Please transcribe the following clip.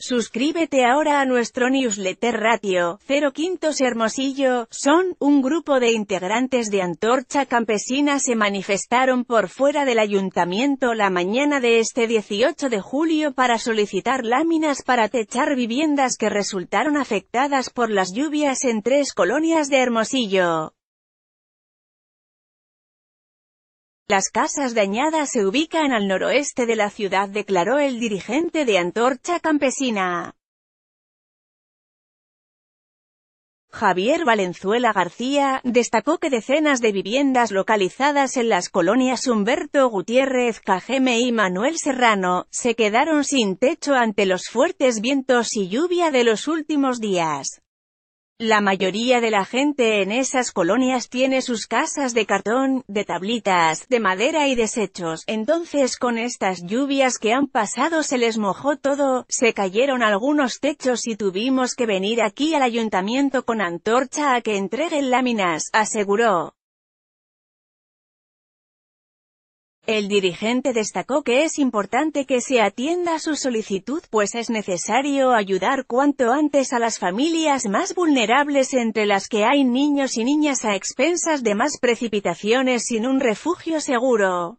Suscríbete ahora a nuestro newsletter Ratio, 0 Quintos Hermosillo, son, un grupo de integrantes de Antorcha Campesina se manifestaron por fuera del ayuntamiento la mañana de este 18 de julio para solicitar láminas para techar viviendas que resultaron afectadas por las lluvias en tres colonias de Hermosillo. Las casas dañadas se ubican al noroeste de la ciudad declaró el dirigente de Antorcha Campesina. Javier Valenzuela García, destacó que decenas de viviendas localizadas en las colonias Humberto Gutiérrez Cajeme y Manuel Serrano, se quedaron sin techo ante los fuertes vientos y lluvia de los últimos días. La mayoría de la gente en esas colonias tiene sus casas de cartón, de tablitas, de madera y desechos, entonces con estas lluvias que han pasado se les mojó todo, se cayeron algunos techos y tuvimos que venir aquí al ayuntamiento con antorcha a que entreguen láminas, aseguró. El dirigente destacó que es importante que se atienda su solicitud pues es necesario ayudar cuanto antes a las familias más vulnerables entre las que hay niños y niñas a expensas de más precipitaciones sin un refugio seguro.